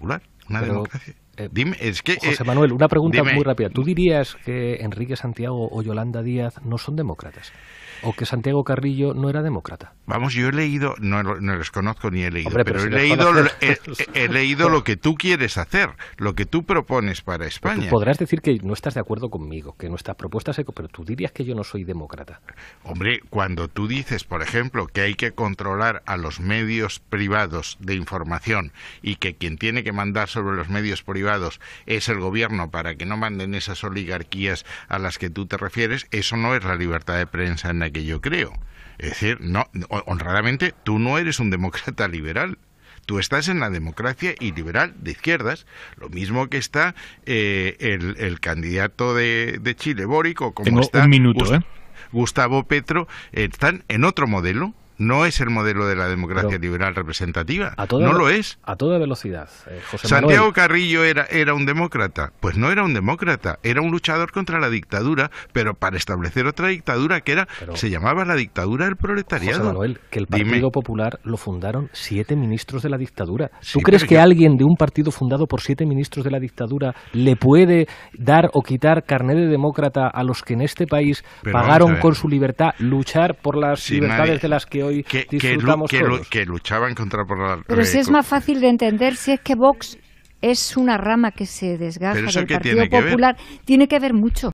una eh, es José eh, Manuel, una pregunta muy rápida. ¿Tú dirías que Enrique Santiago o Yolanda Díaz no son demócratas? o que Santiago Carrillo no era demócrata. Vamos, yo he leído, no, no los conozco ni he leído, pero, he, leído, pues, he, leído pues, lo que tú quieres hacer, lo que tú propones para pues España. Tú podrás decir que no estás de acuerdo conmigo, que nuestras propuestas, pero tú dirías que yo no soy demócrata. Hombre, cuando tú dices, por ejemplo, que hay que controlar a los medios privados de información y que quien tiene que mandar sobre los medios privados es el gobierno para que no manden esas oligarquías a las que tú te refieres, eso no es la libertad de prensa en que yo creo. Es decir, no, honradamente, tú no eres un demócrata liberal. Tú estás en la democracia y liberal de izquierdas, lo mismo que está eh, el, candidato de, Chile, Bórico, como Tengo un minuto, ¿eh? Gustavo Petro, están en otro modelo no es el modelo de la democracia liberal representativa. no lo es. A toda velocidad. Eh, Santiago Carrillo era, era un demócrata. Pues no era un demócrata, era un luchador contra la dictadura, pero para establecer otra dictadura que era, se llamaba la dictadura del proletariado. José Manuel, que el Partido Popular lo fundaron siete ministros de la dictadura. ¿Tú crees que alguien de un partido fundado por siete ministros de la dictadura le puede dar o quitar carnet de demócrata a los que en este país pagaron con su libertad luchar por las libertades de las que hoy que, luchaban contra por la... Pero si es más fácil de entender si es que Vox es una rama que se desgasta del Partido Popular. Tiene que ver mucho.